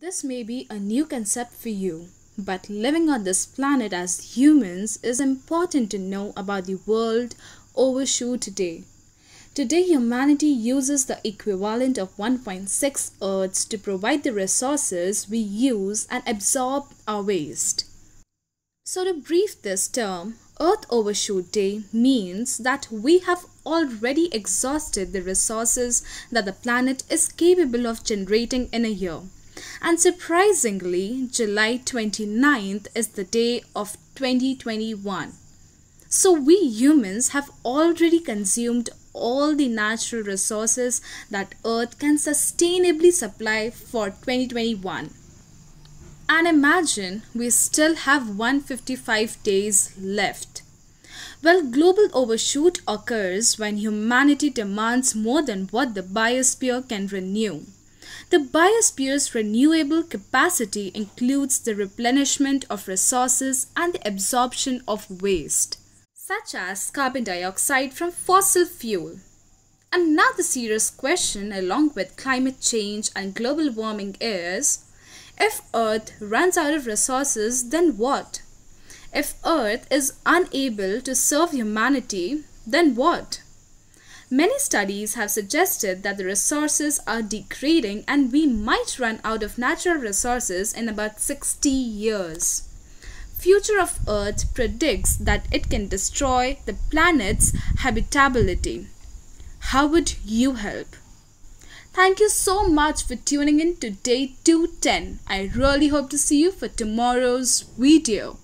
This may be a new concept for you, but living on this planet as humans is important to know about the world overshoot today. Today, humanity uses the equivalent of 1.6 Earths to provide the resources we use and absorb our waste. So, to brief this term, Earth Overshoot Day means that we have already exhausted the resources that the planet is capable of generating in a year. And surprisingly, July 29th is the day of 2021. So, we humans have already consumed all the natural resources that Earth can sustainably supply for 2021. And imagine we still have 155 days left. Well, global overshoot occurs when humanity demands more than what the biosphere can renew. The biosphere's renewable capacity includes the replenishment of resources and the absorption of waste, such as carbon dioxide from fossil fuel. Another serious question along with climate change and global warming is, if Earth runs out of resources, then what? If Earth is unable to serve humanity, then what? Many studies have suggested that the resources are degrading and we might run out of natural resources in about 60 years. Future of Earth predicts that it can destroy the planet's habitability. How would you help? Thank you so much for tuning in to day 210. I really hope to see you for tomorrow's video.